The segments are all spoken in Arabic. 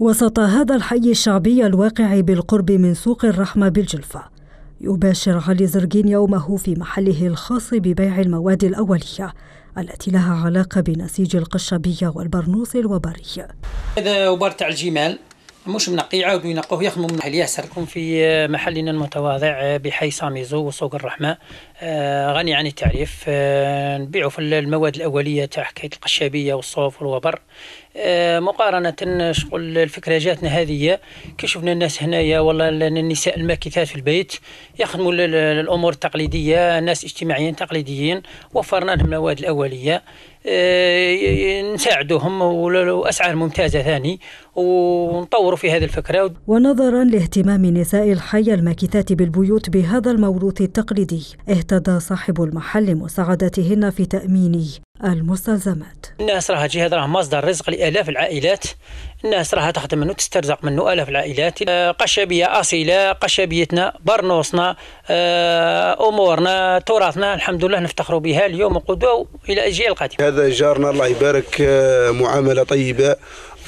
وسط هذا الحي الشعبي الواقع بالقرب من سوق الرحمة بالجلفة يباشر علي زرقين يومه في محله الخاص ببيع المواد الأولية التي لها علاقة بنسيج القشبية والبرنوس الوبري هذا وبر تاع الجمال مش منقي عاودوا ينقوه يخدموا من حال ياسركم في محلنا المتواضع بحي ساميزو وسوق الرحمه آه، غني عن التعريف آه، نبيعوا في المواد الاوليه تاع حكايه القشابيه والصوف والوبر آه، مقارنه شغل الفكره جاتنا هذه كي شفنا الناس هنايا والله النساء الماكثات في البيت يخدموا الامور التقليديه ناس اجتماعيين تقليديين وفرنا لهم المواد الاوليه آه، نساعدهم واسعار ممتازه ثاني ونطوروا في هذه الفكره ونظرا لاهتمام نساء الحي الماكثات بالبيوت بهذا الموروث التقليدي اهتدى صاحب المحل مساعدتهن في تامينه المستلزمات الناس راها جهاد راه مصدر رزق لآلاف العائلات الناس راها تخدم منه تسترزق منه آلاف العائلات آه، قشبية أصيلة قشبيتنا برنوصنا آه، أمورنا تراثنا الحمد لله نفتخر بها اليوم وقدوة إلى أجيال القادمه هذا جارنا الله يبارك آه، معاملة طيبة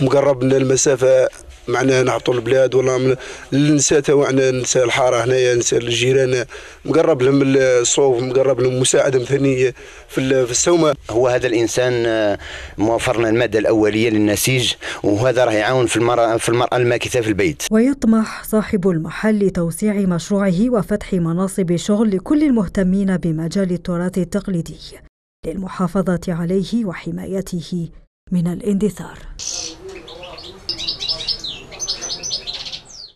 مقرب لنا المسافه معناها نعطوا البلاد ولا من النساء تاعنا نساء الحاره هنايا ننسى الجيران مقرب لهم الصوف مقرب لهم مساعده مثنيه في السومه هو هذا الانسان آه، موفرنا الماده الاوليه للنسيج وهذا راه يعاون في المراه في المراه الماكثه في البيت ويطمح صاحب المحل لتوسيع مشروعه وفتح مناصب شغل لكل المهتمين بمجال التراث التقليدي للمحافظه عليه وحمايته من الاندثار